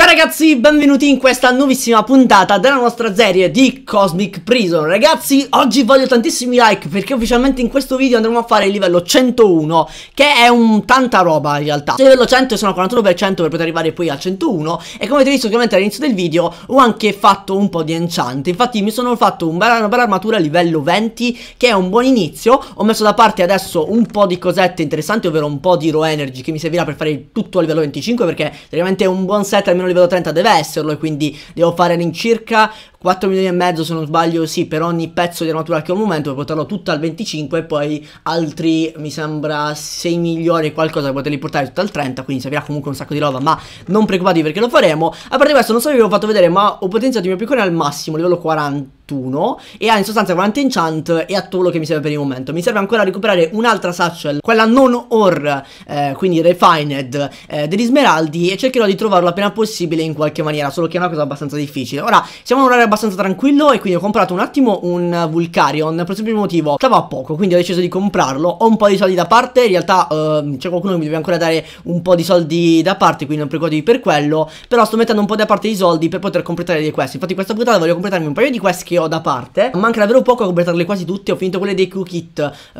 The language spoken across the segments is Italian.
Ciao ragazzi, benvenuti in questa nuovissima puntata della nostra serie di Cosmic Prison Ragazzi, oggi voglio tantissimi like perché ufficialmente in questo video andremo a fare il livello 101 Che è un tanta roba in realtà Il livello 100 sono al 41% per poter arrivare poi al 101 E come avete visto ovviamente all'inizio del video ho anche fatto un po' di enchant Infatti mi sono fatto un bella, una bella armatura livello 20 che è un buon inizio Ho messo da parte adesso un po' di cosette interessanti ovvero un po' di raw energy che mi servirà per fare tutto a livello 25 Perché veramente è un buon set almeno livello 30 deve esserlo e quindi devo fare all'incirca 4 milioni e mezzo se non sbaglio sì per ogni pezzo di armatura che ho al momento per portarlo tutto al 25 e poi altri mi sembra 6 milioni qualcosa per poterli portare tutto al 30 quindi servirà comunque un sacco di roba ma non preoccupatevi perché lo faremo a parte questo non so se vi ho fatto vedere ma ho potenziato il mio piccone al massimo livello 40 e ha in sostanza 40 enchant e ha tutto quello che mi serve per il momento mi serve ancora recuperare un'altra satchel quella non ore eh, quindi refined eh, degli smeraldi e cercherò di trovarlo appena possibile in qualche maniera solo che è una cosa abbastanza difficile ora siamo in un'area abbastanza tranquillo e quindi ho comprato un attimo un Vulcarion per il semplice motivo stava a poco quindi ho deciso di comprarlo ho un po' di soldi da parte in realtà ehm, c'è qualcuno che mi deve ancora dare un po' di soldi da parte quindi non preoccupatevi per quello però sto mettendo un po' da parte di soldi per poter completare dei quest infatti in questa puntata voglio completarmi un paio di quest che ho da parte manca davvero poco a completarle quasi tutte ho finito quelle dei Q-Kit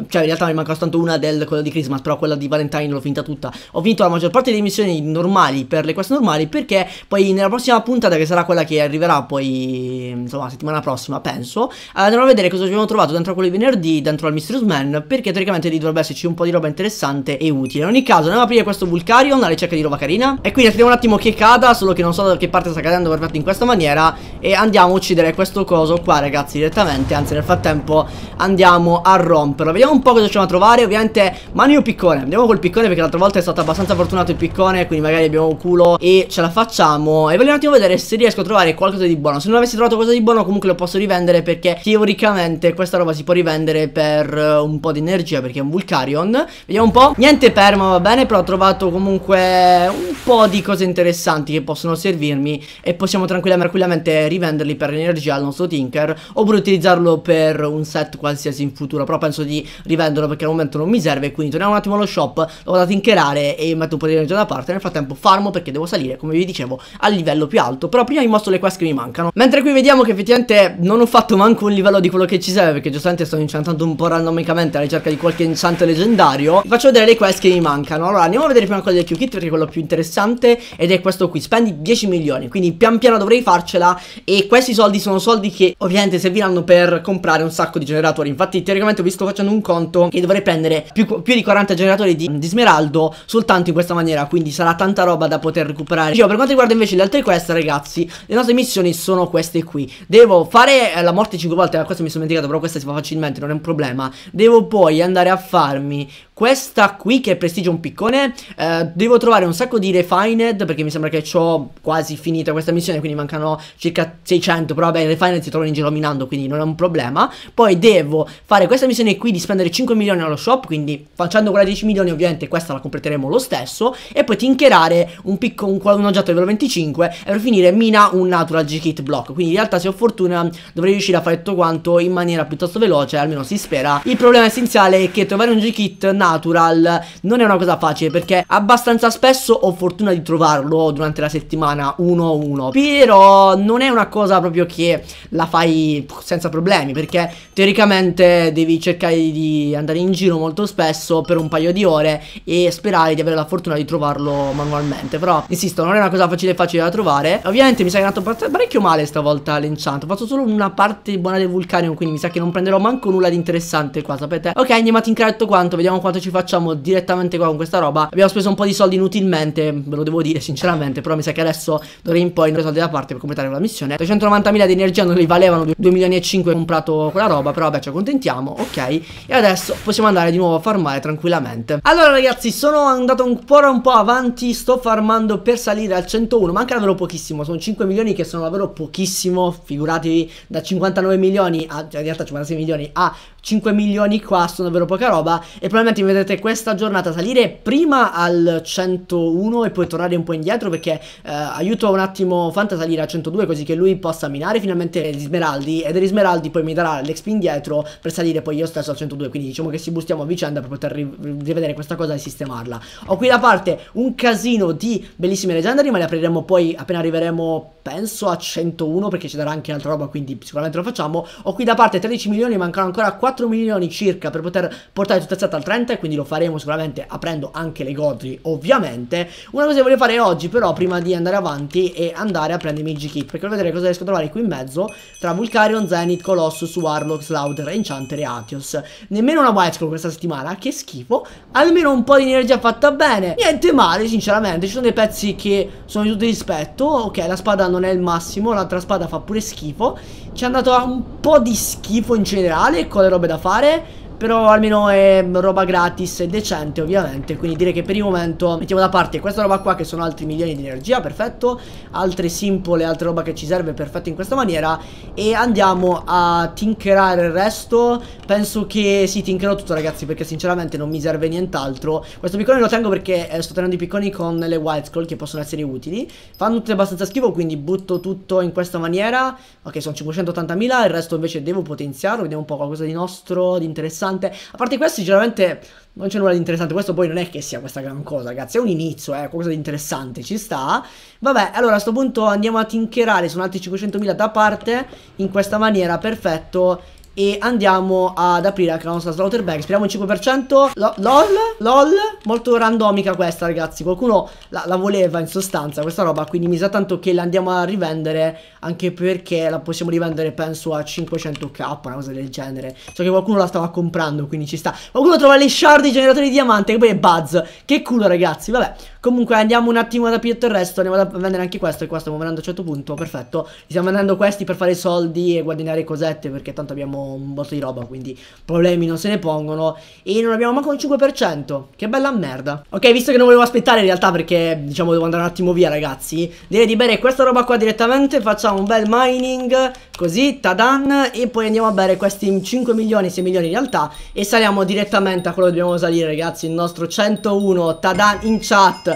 cioè in realtà mi manca soltanto una del quello di Christmas però quella di Valentine l'ho finita tutta ho finito la maggior parte delle missioni normali per le quest normali perché poi nella prossima puntata che sarà quella che arriverà poi insomma settimana prossima penso, eh, andremo a vedere cosa abbiamo trovato dentro quello di venerdì, dentro al Mysterious Man, perché teoricamente lì dovrebbe esserci un po' di roba interessante e utile. In ogni caso andiamo a aprire questo vulcario una ricerca di roba carina e quindi aspettiamo un attimo che cada, solo che non so da che parte sta cadendo perfetto in questa maniera e andiamo a uccidere questo coso qua ragazzi direttamente, anzi nel frattempo andiamo a romperlo. Vediamo un po' cosa riusciamo a trovare, ovviamente mani manio piccone, andiamo col piccone perché l'altra volta è stato abbastanza fortunato il piccone, quindi magari abbiamo culo e ce la facciamo e voglio un attimo vedere se riesco a trovare qualcosa di buono. Se non avessi trovato trovato cosa di buono comunque lo posso rivendere perché teoricamente questa roba si può rivendere per eh, un po' di energia perché è un Vulcarion Vediamo un po' Niente perma va bene però ho trovato comunque un po' di cose interessanti che possono servirmi E possiamo tranquillamente rivenderli per l'energia al nostro Tinker Oppure utilizzarlo per un set qualsiasi in futuro Però penso di rivenderlo perché al momento non mi serve Quindi torniamo un attimo allo shop Lo vado a tinkerare e metto un po' di energia da parte Nel frattempo farmo perché devo salire come vi dicevo al livello più alto Però prima vi mostro le quest che mi mancano Mentre qui vediamo vediamo che effettivamente non ho fatto manco un livello di quello che ci serve Perché giustamente sto incantando un po' randomicamente alla ricerca di qualche incantante leggendario Vi faccio vedere le quest che mi mancano Allora andiamo a vedere prima quello del Q-Kit perché è quello più interessante Ed è questo qui, spendi 10 milioni Quindi pian piano dovrei farcela E questi soldi sono soldi che ovviamente serviranno per comprare un sacco di generatori Infatti teoricamente vi sto facendo un conto che dovrei prendere più, più di 40 generatori di, di smeraldo Soltanto in questa maniera Quindi sarà tanta roba da poter recuperare Dicevo per quanto riguarda invece le altre quest ragazzi Le nostre missioni sono queste qui qui Devo fare eh, la morte 5 volte Questo mi sono dimenticato Però questa si fa facilmente Non è un problema Devo poi andare a farmi questa qui che è prestigio un piccone eh, Devo trovare un sacco di refined Perché mi sembra che ho quasi finita questa missione Quindi mancano circa 600 Però vabbè refined si trovano in giro minando Quindi non è un problema Poi devo fare questa missione qui di spendere 5 milioni allo shop Quindi facendo quella 10 milioni ovviamente questa la completeremo lo stesso E poi tinkerare un, picco, un, un oggetto livello 25 E per finire mina un natural G-Kit block Quindi in realtà se ho fortuna dovrei riuscire a fare tutto quanto in maniera piuttosto veloce Almeno si spera Il problema essenziale è che trovare un G-Kit natural natural non è una cosa facile perché abbastanza spesso ho fortuna di trovarlo durante la settimana 1-1 uno. Però non è una cosa proprio che la fai senza problemi perché teoricamente devi cercare di andare in giro molto spesso per un paio di ore e sperare di avere la fortuna di trovarlo manualmente. Però insisto, non è una cosa facile facile da trovare. Ovviamente mi sa che è andato parecchio male stavolta l'enchant. Ho fatto solo una parte buona del vulcanium, quindi mi sa che non prenderò manco nulla di interessante qua, sapete? Ok, andiamo a tincare tutto quanto, vediamo quanto ci facciamo direttamente qua con questa roba abbiamo speso un po' di soldi inutilmente ve lo devo dire sinceramente però mi sa che adesso d'ora in poi non ho soldi da parte per completare la missione 390.000 di energia non li valevano 2 milioni e 5 comprato quella roba però vabbè ci accontentiamo ok e adesso possiamo andare di nuovo a farmare tranquillamente allora ragazzi sono andato ancora un po' avanti sto farmando per salire al 101 manca davvero pochissimo sono 5 milioni che sono davvero pochissimo figuratevi da 59 milioni a, cioè, in realtà 56 milioni a 5 milioni qua sono davvero poca roba e probabilmente mi vedrete questa giornata salire prima al 101 e poi tornare un po' indietro perché eh, aiuto un attimo Fanta a salire a 102 così che lui possa minare finalmente gli smeraldi e degli smeraldi poi mi darà l'exp indietro per salire poi io stesso al 102 quindi diciamo che si bustiamo a vicenda per poter ri rivedere questa cosa e sistemarla ho qui da parte un casino di bellissime legendary ma le apriremo poi appena arriveremo penso a 101 perché ci darà anche un'altra roba quindi sicuramente lo facciamo ho qui da parte 13 milioni mancano ancora 4 4 milioni circa per poter portare tutta stata al 30 e quindi lo faremo sicuramente aprendo anche le godri ovviamente. Una cosa che voglio fare oggi però prima di andare avanti e andare a prendermi i G-Kit perché voglio vedere cosa riesco a trovare qui in mezzo tra Vulcarion, Zenith, Colossus, Warlock, Slaughter, Enchanter e Atios. Nemmeno una White Scroll questa settimana, che schifo. Almeno un po' di energia fatta bene. Niente male sinceramente, ci sono dei pezzi che sono di tutto rispetto. Ok, la spada non è il massimo, l'altra spada fa pure schifo. Ci è andata un po' di schifo in generale con le robe robe da fare però almeno è roba gratis e decente ovviamente Quindi direi che per il momento mettiamo da parte questa roba qua Che sono altri milioni di energia, perfetto Altre simple, altre roba che ci serve, perfetto in questa maniera E andiamo a tinkerare il resto Penso che sì, tinkerò tutto ragazzi Perché sinceramente non mi serve nient'altro Questo piccone lo tengo perché eh, sto tenendo i picconi con le white scroll Che possono essere utili Fanno tutte abbastanza schifo, quindi butto tutto in questa maniera Ok, sono 580.000 Il resto invece devo potenziarlo Vediamo un po' qualcosa di nostro, di interessante interessante. A parte questo, sinceramente, non c'è nulla di interessante. Questo poi non è che sia questa gran cosa, ragazzi. È un inizio, è eh, qualcosa di interessante. Ci sta. Vabbè, allora a questo punto andiamo a tinkerare Sono altri 500.000 da parte. In questa maniera, perfetto e andiamo ad aprire anche la nostra slaughter bag Speriamo un 5% Lo LOL LOL Molto randomica questa ragazzi Qualcuno la, la, voleva in sostanza questa roba Quindi mi sa tanto che la andiamo a rivendere Anche perché la possiamo rivendere penso a 500k Una cosa del genere So che qualcuno la stava comprando quindi ci sta Qualcuno trova le shard di generatore di diamante Che poi è Buzz Che culo ragazzi Vabbè Comunque andiamo un attimo ad aprire il resto Ne vado a vendere anche questo E qua stiamo vendendo a un certo punto Perfetto Stiamo vendendo questi per fare soldi E guadagnare cosette Perché tanto abbiamo un botto di roba Quindi problemi non se ne pongono E non abbiamo manco un 5% Che bella merda Ok visto che non volevo aspettare in realtà Perché diciamo devo andare un attimo via ragazzi Direi di bere questa roba qua direttamente Facciamo un bel mining Così tadan E poi andiamo a bere questi 5 milioni 6 milioni in realtà E saliamo direttamente a quello che dobbiamo salire ragazzi Il nostro 101 Tadan in chat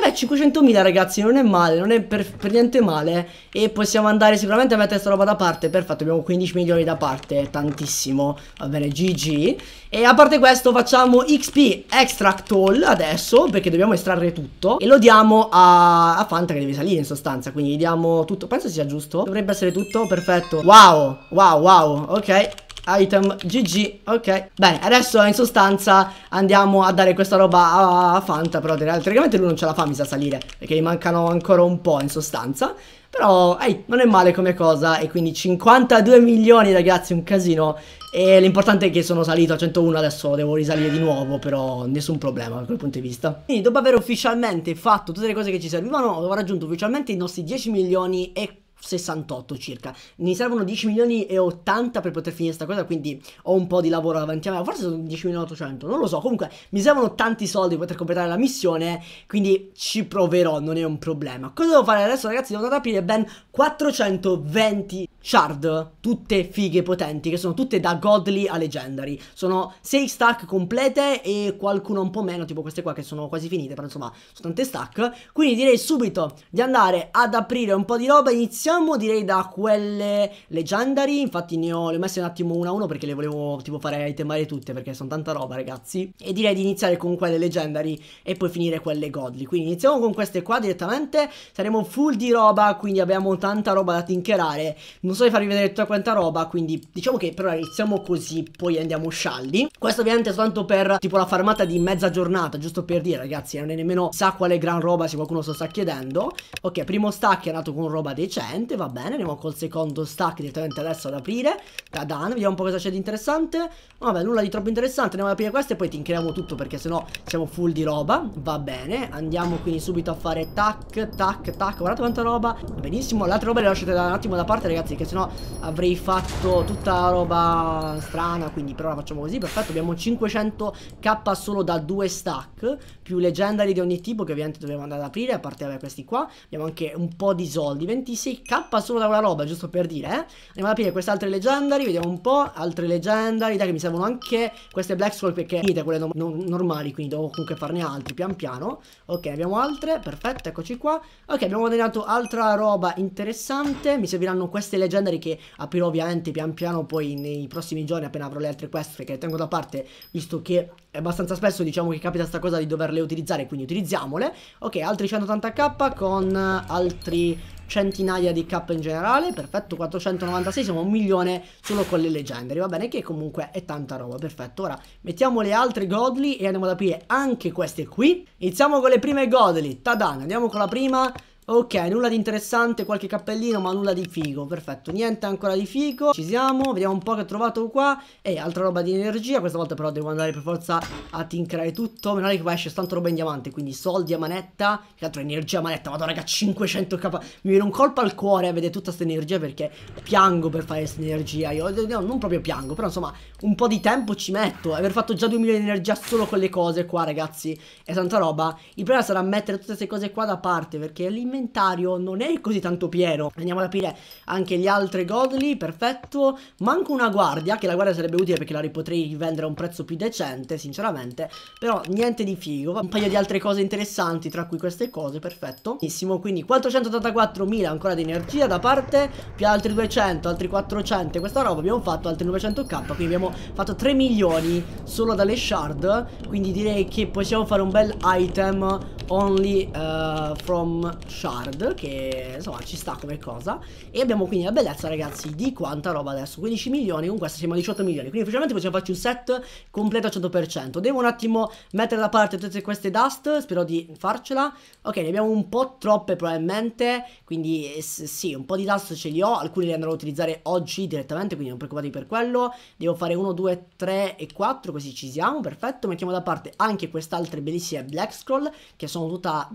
beh, beh, 500.000 ragazzi, non è male, non è per, per, niente male. E possiamo andare sicuramente a mettere sta roba da parte, perfetto, abbiamo 15 milioni da parte, tantissimo. Va bene, GG. E a parte questo facciamo XP Extract All adesso, perché dobbiamo estrarre tutto. E lo diamo a, a Fanta che deve salire in sostanza, quindi gli diamo tutto. Penso sia giusto, dovrebbe essere tutto, perfetto. Wow, wow, wow, ok item GG ok bene adesso in sostanza andiamo a dare questa roba a Fanta però teoricamente lui non ce la fa mi sa salire perché gli mancano ancora un po' in sostanza però ehi non è male come cosa e quindi 52 milioni ragazzi un casino e l'importante è che sono salito a 101 adesso devo risalire di nuovo però nessun problema da quel punto di vista quindi dopo aver ufficialmente fatto tutte le cose che ci servivano ho raggiunto ufficialmente i nostri 10 milioni e 4. 68 circa. Mi servono 10 milioni e 80 per poter finire questa cosa, quindi ho un po' di lavoro davanti a me. Forse sono 10 milioni e 800, non lo so. Comunque mi servono tanti soldi per poter completare la missione, quindi ci proverò, non è un problema. Cosa devo fare adesso ragazzi? Devo andare ad aprire ben 420 shard, tutte fighe potenti, che sono tutte da godly a legendary. Sono 6 stack complete e qualcuna un po' meno, tipo queste qua che sono quasi finite, però insomma sono tante stack. Quindi direi subito di andare ad aprire un po' di roba, iniziamo direi da quelle legendary, infatti ne ho, le ho messe un attimo una a uno perché le volevo tipo fare itemare tutte perché sono tanta roba ragazzi. E direi di iniziare con quelle legendary e poi finire quelle godly. Quindi iniziamo con queste qua direttamente, saremo full di roba, quindi abbiamo tanta roba da tinkerare. Non non so di farvi vedere tutta quanta roba, quindi diciamo che per ora iniziamo così, poi andiamo scialli. Questo ovviamente è soltanto per tipo la farmata di mezza giornata, giusto per dire ragazzi, non è nemmeno sa quale gran roba se qualcuno se sta chiedendo. Ok, primo stack è andato con roba decente, va bene, andiamo col secondo stack direttamente adesso ad aprire. Da Dan, vediamo un po' cosa c'è di interessante. Vabbè, nulla di troppo interessante, andiamo ad aprire questo e poi tinchiamo tutto perché sennò siamo full di roba. Va bene, andiamo quindi subito a fare tac, tac, tac, guardate quanta roba. Benissimo, l'altra roba le lasciate da un attimo da parte ragazzi perché sennò avrei fatto tutta roba strana, quindi però la facciamo così, perfetto, abbiamo 500k solo da due stack, più leggendari di ogni tipo che ovviamente dobbiamo andare ad aprire, a parte vabbè, questi qua, abbiamo anche un po' di soldi, 26k solo da quella roba, giusto per dire, eh? andiamo ad aprire queste altre leggendari, vediamo un po', altre leggendari, dai che mi servono anche queste Black Skull perché finite quelle no normali, quindi devo comunque farne altri pian piano, ok, abbiamo altre, perfetto, eccoci qua, ok, abbiamo guadagnato altra roba interessante, mi serviranno queste leggendarie genere che aprirò ovviamente pian piano poi nei prossimi giorni appena avrò le altre quest che le tengo da parte visto che è abbastanza spesso diciamo che capita sta cosa di doverle utilizzare quindi utilizziamole ok altri 180k con eh, altri centinaia di k in generale perfetto 496 siamo un milione solo con le leggendari va bene che comunque è tanta roba perfetto ora mettiamo le altre godly e andiamo ad aprire anche queste qui iniziamo con le prime godly tadan andiamo con la prima Ok, nulla di interessante, qualche cappellino, ma nulla di figo. Perfetto, niente ancora di figo. Ci siamo, vediamo un po' che ho trovato qua. E altra roba di energia. Questa volta però devo andare per forza a tinkerare tutto. Meno male che qua esce tanto roba in diamante. Quindi soldi a manetta. Che l'altro energia a manetta. Vado raga, 500 k. Mi viene un colpo al cuore a vedere tutta questa energia perché piango per fare questa energia. Io no, non proprio piango, però insomma un po' di tempo ci metto. Aver fatto già 2000 di energia solo con le cose qua ragazzi. È tanta roba. Il problema sarà mettere tutte queste cose qua da parte perché lì inventario non è così tanto pieno. Andiamo ad aprire anche gli altri godly, perfetto. Manco una guardia, che la guardia sarebbe utile perché la ripotrei vendere a un prezzo più decente, sinceramente. Però niente di figo. Un paio di altre cose interessanti, tra cui queste cose, perfetto. Benissimo, quindi 484.000 ancora di energia da parte, più altri 200, altri 400. Questa roba abbiamo fatto altri 900k, quindi abbiamo fatto 3 milioni solo dalle shard. Quindi direi che possiamo fare un bel item only uh, from shard shard che insomma ci sta come cosa e abbiamo quindi la bellezza ragazzi di quanta roba adesso 15 milioni con questa siamo a 18 milioni quindi facilmente possiamo farci un set completo al 100% devo un attimo mettere da parte tutte queste dust spero di farcela ok ne abbiamo un po' troppe probabilmente quindi sì un po' di dust ce li ho alcuni li andrò a utilizzare oggi direttamente quindi non preoccupatevi per quello devo fare 1 2 3 e 4 così ci siamo perfetto mettiamo da parte anche quest'altra bellissima black scroll che sono tutta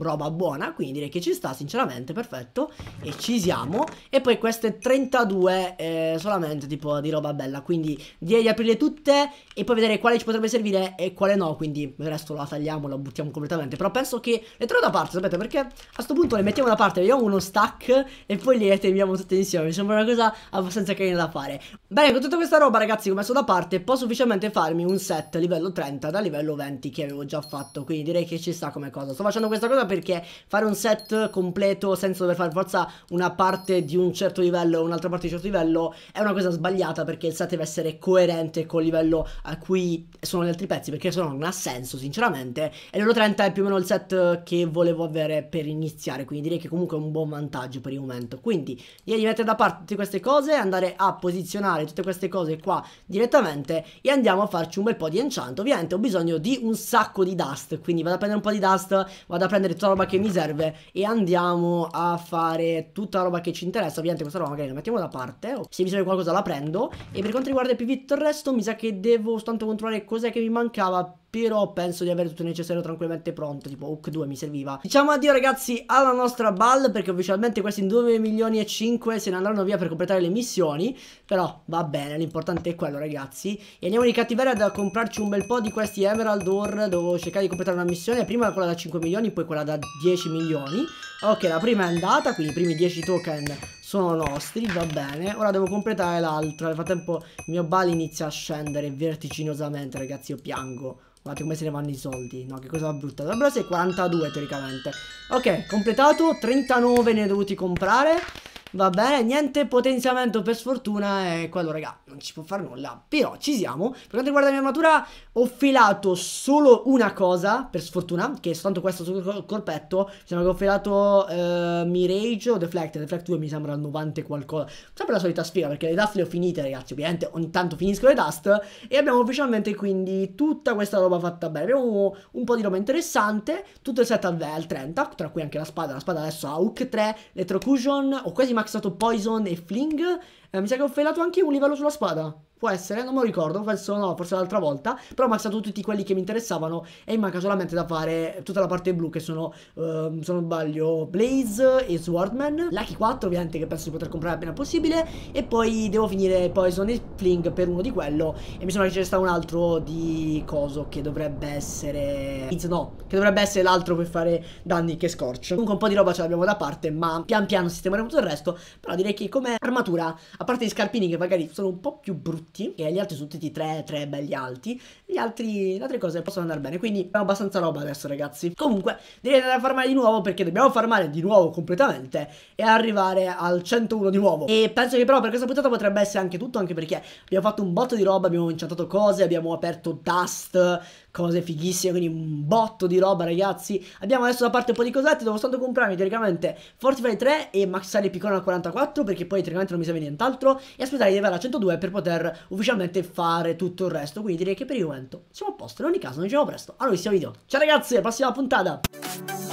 roba buona, quindi direi che ci sta sinceramente, perfetto, e ci siamo, e poi queste 32 eh, solamente tipo di roba bella, quindi direi di aprirle tutte e poi vedere quale ci potrebbe servire e quale no, quindi il resto la tagliamo, la buttiamo completamente, però penso che le trovo da parte, sapete, perché a questo punto le mettiamo da parte, vediamo uno stack e poi le teniamo tutte insieme, mi sembra una cosa abbastanza carina da fare. Bene, con tutta questa roba ragazzi che ho messo da parte, posso ufficialmente farmi un set livello 30 da livello 20 che avevo già fatto, quindi direi che ci sta come cosa, sto facendo questa cosa prima perché fare un set completo senza dover fare forza una parte di un certo livello o un'altra parte di un certo livello è una cosa sbagliata perché il set deve essere coerente col livello a cui sono gli altri pezzi perché se no non ha senso sinceramente e l'Euro 30 è più o meno il set che volevo avere per iniziare quindi direi che comunque è un buon vantaggio per il momento quindi direi di mettere da parte tutte queste cose andare a posizionare tutte queste cose qua direttamente e andiamo a farci un bel po' di enchant ovviamente ho bisogno di un sacco di dust quindi vado a prendere un po' di dust vado a prendere tutta roba che mi serve e andiamo a fare tutta la roba che ci interessa. Ovviamente questa roba magari la mettiamo da parte, se mi serve qualcosa la prendo. E per quanto riguarda il PV tutto il resto mi sa che devo soltanto controllare cos'è che mi mancava però penso di avere tutto il necessario tranquillamente pronto, tipo Hook 2 mi serviva. Diciamo addio ragazzi alla nostra ball perché ufficialmente questi 2 milioni e 5 se ne andranno via per completare le missioni, però va bene, l'importante è quello ragazzi. E andiamo di cattiveria da comprarci un bel po' di questi Emerald Ore, devo cercare di completare una missione, prima quella da 5 milioni, poi quella da 10 milioni. Ok, la prima è andata, quindi i primi 10 token sono nostri, va bene. Ora devo completare l'altra, nel frattempo il mio ball inizia a scendere vertiginosamente ragazzi, io piango. Guardate come se ne vanno i soldi. No, che cosa brutta. Dovrebbero essere 42 teoricamente. Ok, completato. 39 ne ho dovuti comprare. Va bene, niente potenziamento per sfortuna e quello raga non ci può fare nulla. Però ci siamo. Per quanto riguarda la mia armatura ho filato solo una cosa, per sfortuna, che è soltanto questo sul corpetto. Mi sembra che ho filato eh, Mirage o Deflect. Deflect 2 mi sembra 90 qualcosa. Sempre la solita sfida perché le dust le ho finite ragazzi. Ovviamente ogni tanto finisco le dust. E abbiamo ufficialmente quindi tutta questa roba fatta bene. Abbiamo un po' di roba interessante. Tutto il set al 30, tra cui anche la spada. La spada adesso ha hook 3, electrocution. Ho quasi massimo maxato Poison e Fling eh, mi sa che ho felato anche un livello sulla spada. Può essere, non me lo ricordo, penso no, forse l'altra volta. Però ho maxato tutti quelli che mi interessavano e mi manca solamente da fare tutta la parte blu che sono, ehm, se non sbaglio, Blaze e Swordman. Lucky 4 ovviamente che penso di poter comprare appena possibile. E poi devo finire Poison e Fling per uno di quello. E mi sembra che ce ne sta un altro di coso che dovrebbe essere... No, che dovrebbe essere l'altro per fare danni che scorch. Comunque un po' di roba ce l'abbiamo da parte, ma pian piano sistemeremo tutto il resto. Però direi che come armatura a parte gli scarpini che magari sono un po' più brutti, e gli altri sono tutti 3, 3 belli alti, gli altri, le altre cose possono andare bene, quindi abbiamo abbastanza roba adesso ragazzi. Comunque, direi di andare a farmare di nuovo perché dobbiamo farmare di nuovo completamente e arrivare al 101 di nuovo. E penso che però per questa puntata potrebbe essere anche tutto, anche perché abbiamo fatto un botto di roba, abbiamo incantato cose, abbiamo aperto Dust, cose fighissime, quindi un botto di roba ragazzi. Abbiamo adesso da parte un po' di cosette, devo soltanto comprarmi teoricamente Fortify 3 e maxare Piccone al 44 perché poi teoricamente non mi serve nient'altro e aspettare di arrivare a 102 per poter ufficialmente fare tutto il resto, quindi direi che per il momento siamo a posto, in ogni caso noi ci vediamo presto, allora prossimo video. Ciao ragazzi, prossima puntata!